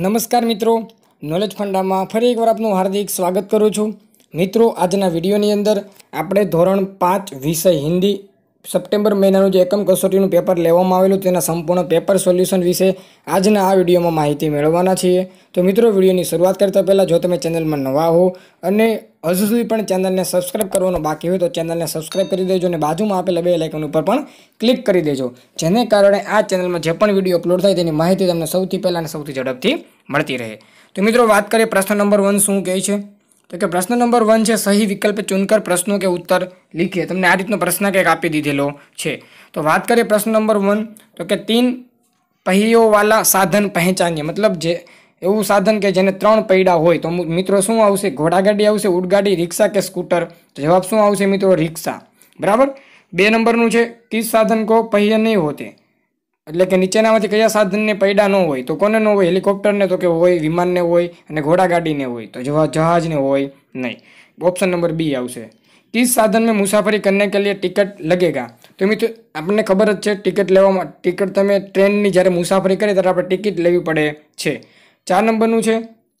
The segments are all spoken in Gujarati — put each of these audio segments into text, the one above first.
નમસ્કાર મિત્રો નોલેજ ફંડામાં ફરી એકવાર આપનું હાર્દિક સ્વાગત કરું છું મિત્રો આજના વિડીયોની અંદર આપણે ધોરણ પાંચ વિષય હિન્દી સપ્ટેમ્બર મહિનાનું જે એકમ કસોટીનું પેપર લેવામાં આવેલું તેના સંપૂર્ણ પેપર સોલ્યુશન વિશે આજના આ વિડીયોમાં માહિતી મેળવવાના છીએ તો મિત્રો વિડીયોની શરૂઆત કરતા પહેલાં જો તમે ચેનલમાં નવા હો અને હજુ સુધી પણ ચેનલને સબસ્ક્રાઇબ કરવાનું બાકી હોય તો ચેનલને સબસ્ક્રાઇબ કરી દેજો અને બાજુમાં આપેલા બે લાઇકન ઉપર પણ ક્લિક કરી દેજો જેને કારણે આ ચેનલમાં જે પણ વિડીયો અપલોડ થાય તેની માહિતી તમને સૌથી પહેલાં અને સૌથી ઝડપથી મળતી રહે તો મિત્રો વાત કરીએ પ્રશ્ન નંબર વન શું કહે છે તો કે પ્રશ્ન નંબર વન છે સહી વિકલ્પ ચૂનકર પ્રશ્નો કે ઉત્તર લીખીએ તમને આ રીતનો પ્રશ્ન કંઈક આપી દીધેલો છે તો વાત કરીએ પ્રશ્ન નંબર વન તો કે તીન પહીઓવાળા સાધન साधन મતલબ જે એવું સાધન કે જેને ત્રણ પૈડા હોય તો મિત્રો શું આવશે ઘોડાગાડી આવશે ઉડગાડી રિક્ષા કે સ્કૂટર જવાબ શું આવશે મિત્રો રિક્ષા બરાબર બે નંબરનું છે કિસ સાધન કો પૈયા નહીં હોતે એટલે કે નીચેનામાંથી કયા સાધનને પૈડા ન હોય તો કોને ન હોય હેલિકોપ્ટરને તો કે હોય વિમાનને હોય અને ઘોડાગાડીને હોય તો જવા જહાજને હોય નહીં ઓપ્શન નંબર બી આવશે કિસ સાધન મુસાફરી કરને કે લીએ ટિકિટ લગેગા તો મિત્રો આપણને ખબર જ છે ટિકિટ લેવામાં ટિકિટ તમે ટ્રેનની જ્યારે મુસાફરી કરીએ ત્યારે આપણે ટિકિટ લેવી પડે છે ચાર નંબરનું છે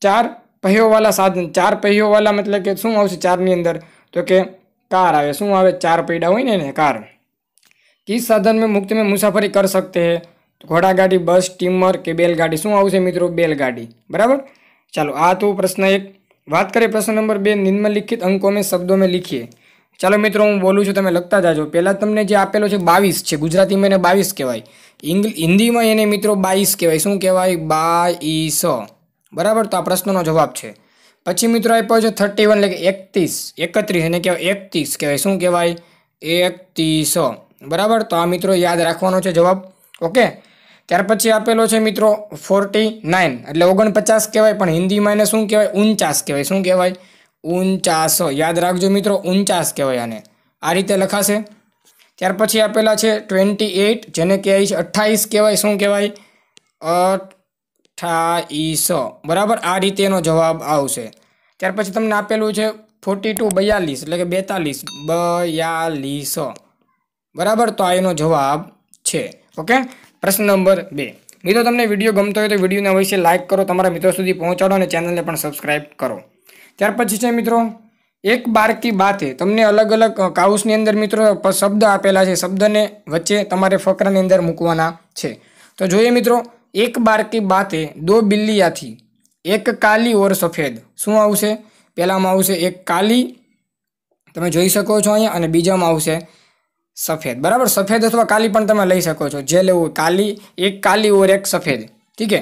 ચાર પહેયોવાળા સાધન ચાર પહીઓવાળા મતલબ કે શું આવશે ચારની અંદર તો કે કાર આવે શું આવે ચાર પૈડા હોય ને એને કાર કિસ સાધન મેં મુક્ત મેં મુસાફરી કરી શકતે હે ઘોડાગાડી બસ સ્ટીમર કે બેલગાડી શું આવશે મિત્રો બેલગાડી બરાબર ચાલો આ તો પ્રશ્ન એક વાત કરીએ પ્રશ્ન નંબર બે નિમ્નલિખિત અંકો મેં શબ્દો મેં લીખીએ ચાલો મિત્રો હું બોલું છું તમે લખતા જાજો પહેલાં તમને જે આપેલો છે બાવીસ છે ગુજરાતીમાં એને બાવીસ કહેવાય ઇંગ હિન્દીમાં એને મિત્રો બાવીસ કહેવાય શું કહેવાય બાઈસ બરાબર તો આ પ્રશ્નનો જવાબ છે પછી મિત્રો આપ્યો છે થર્ટી વન એટલે એકત્રીસ એકત્રીસ એને કહેવાય એકત્રીસ કહેવાય શું કહેવાય એકત્રીસ બરાબર તો આ મિત્રો યાદ રાખવાનો છે જવાબ ઓકે ત્યાર પછી આપેલો છે મિત્રો ફોર્ટી નાઇન એટલે ઓગણપચાસ કહેવાય પણ હિન્દીમાં એને શું કહેવાય ઉનચાસ કહેવાય શું કહેવાય ઊંચાસ યાદ રાખજો મિત્રો ઊંચાસ કહેવાય આને આ રીતે લખાશે ત્યાર પછી આપેલા છે ટ્વેન્ટી એઇટ જેને કહેવાય છે અઠ્ઠાવીસ કહેવાય શું કહેવાય અઠ્ઠાવીસો બરાબર આ રીતે એનો જવાબ આવશે ત્યાર પછી તમને આપેલું છે ફોર્ટી ટુ બયાલીસ એટલે કે બેતાલીસ બયાલીસ બરાબર તો આ એનો જવાબ છે ઓકે પ્રશ્ન નંબર બે મિત્રો તમને વિડીયો ગમતો હોય તો વિડીયોને અવશ્ય લાઇક કરો તમારા મિત્રો સુધી પહોંચાડો અને ચેનલને પણ સબસ્ક્રાઈબ કરો ત્યાર પછી છે મિત્રો એક બાર કી બાત તમને અલગ અલગ કાઉસની અંદર મિત્રો શબ્દ આપેલા છે શબ્દને વચ્ચે તમારે ફકરાની અંદર મૂકવાના છે તો જોઈએ મિત્રો એક બાર કી બાત દો બિલ્લીયાથી એક કાલી ઓર સફેદ શું આવશે પહેલામાં આવશે એક કાલી તમે જોઈ શકો છો અહીંયા અને બીજામાં આવશે સફેદ બરાબર સફેદ અથવા કાલી પણ તમે લઈ શકો છો જે લેવું કાલી એક કાલી ઓર એક સફેદ ઠીક હે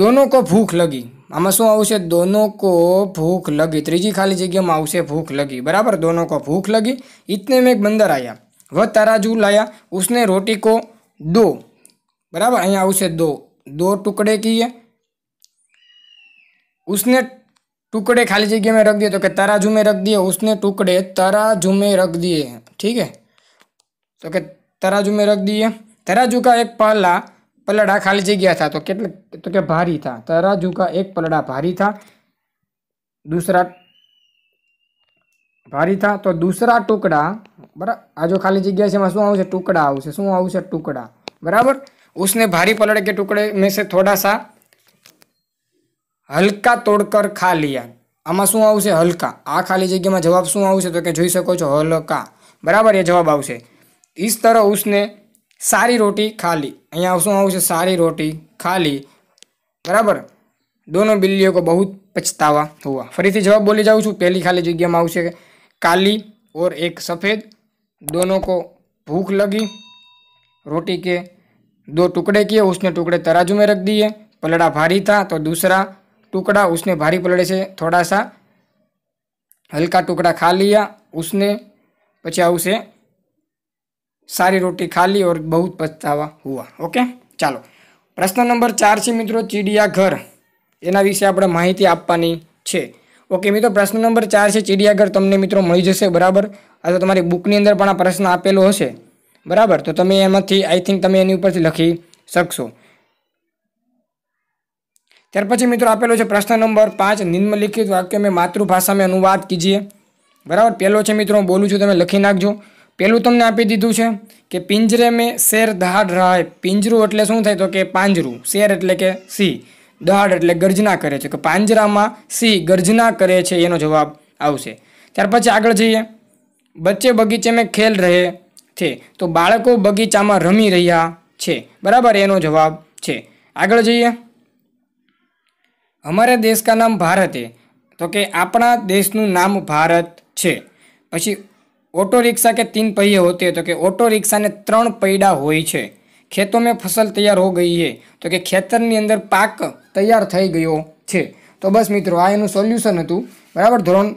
દોનો કો ભૂખ લગી आम शू आ दोनों को भूख लगी तीजी खाली जगह में आ भूख लगी बराबर दोनों को भूख लगी इतने में एक बंदर आया वह तराजू लाया उसने रोटी को दो बराबर अँ दो दो टुकड़े किए उसने टुकड़े खाली जगह में रख दिए तो क्या तराजू में रख दिए उसने टुकड़े तराजू में रख दिए ठीक है तो क्या तराजू में रख दिए तराजू का एक पाला પલડા ખાલી જઈ ગયા હતા તો કેટલું તો કે ભારે હતા તરાજુ કા એક પલડા ભારે હતા બીજું ભારે હતા તો બીજું ટુકડા બરાબર આ જો ખાલી જગ્યા છેમાં શું આવશે ટુકડા આવશે શું આવશે ટુકડા બરાબર ઉસને ભારે પલડા કે ટુકડે મેસે થોડા સા હલકા તોડકર ખા લિયા આમાં શું આવશે હલકા આ ખાલી જગ્યામાં જવાબ શું આવશે તો કે જોઈ શકો છો હલકા બરાબર એ જવાબ આવશે ઇસ તરહ ઉસને सारी रोटी खा ली अँ शू आ सारी रोटी खा ली बराबर दोनों बिल्ली को बहुत पछतावा हुआ फरी जवाब बोली जाऊँ छू पहली खाली जगह में आवश्यक काली और एक सफ़ेद दोनों को भूख लगी रोटी के दो टुकड़े किए उसने टुकड़े तराजू में रख दिए पलड़ा भारी था तो दूसरा टुकड़ा उसने भारी पलड़े से थोड़ा सा हल्का टुकड़ा खा लिया उसने पचाऊ से સારી રોટી ખાલી ઓર બહુ बहुत पछतावा हुआ ओके ચાલો પ્રશ્ન નંબર ચાર છે મિત્રો ચીડિયાઘર એના વિશે આપણે માહિતી આપવાની છે ઓકે મિત્રો પ્રશ્ન નંબર ચાર છે ચીડિયાઘર તમને મિત્રો મળી જશે બરાબર અથવા તમારી બુકની અંદર પણ આ પ્રશ્ન આપેલો હશે બરાબર તો તમે એમાંથી આઈ થિંક તમે એની ઉપરથી લખી શકશો ત્યાર પછી મિત્રો આપેલો છે પ્રશ્ન નંબર પાંચ નિમ્નલિખિત વાક્ય મેં માતૃભાષામાં અનુવાદ કીજીએ બરાબર પહેલો છે મિત્રો હું બોલું છું તમે લખી નાખજો પહેલું તમને આપી દીધું છે કે પિંજરે મેં શેર દહાડ રહે પિંજરું એટલે શું થાય તો કે પાંજરું શેર એટલે કે સિંહ દહાડ એટલે ગર્જના કરે છે કે પાંજરામાં સિંહ ગર્જના કરે છે એનો જવાબ આવશે ત્યાર પછી આગળ જઈએ બચ્ચે બગીચે મેં ખેલ રહે છે તો બાળકો બગીચામાં રમી રહ્યા છે બરાબર એનો જવાબ છે આગળ જઈએ અમારા દેશ કા નામ ભારત હે તો કે આપણા દેશનું નામ ભારત છે પછી ઓટો રિક્ષા કે તીન पहिए होते हैं तो कि ऑटो ત્રણ પૈડા હોય છે ખેતોમાં ફસલ તૈયાર હો ગઈ હે તો કે ખેતરની અંદર પાક તૈયાર થઈ ગયો છે તો બસ મિત્રો આ એનું સોલ્યુશન હતું બરાબર ધોરણ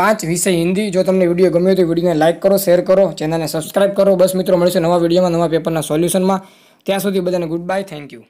પાંચ વિષય હિન્દી જો તમને વિડીયો ગમ્યો તો વિડીયોને લાઇક કરો શેર કરો ચેનલને સબસ્ક્રાઈબ કરો બસ મિત્રો મળશે નવા વિડીયોમાં નવા પેપરના સોલ્યુશનમાં ત્યાં સુધી બધાને ગુડ બાય થેન્ક યુ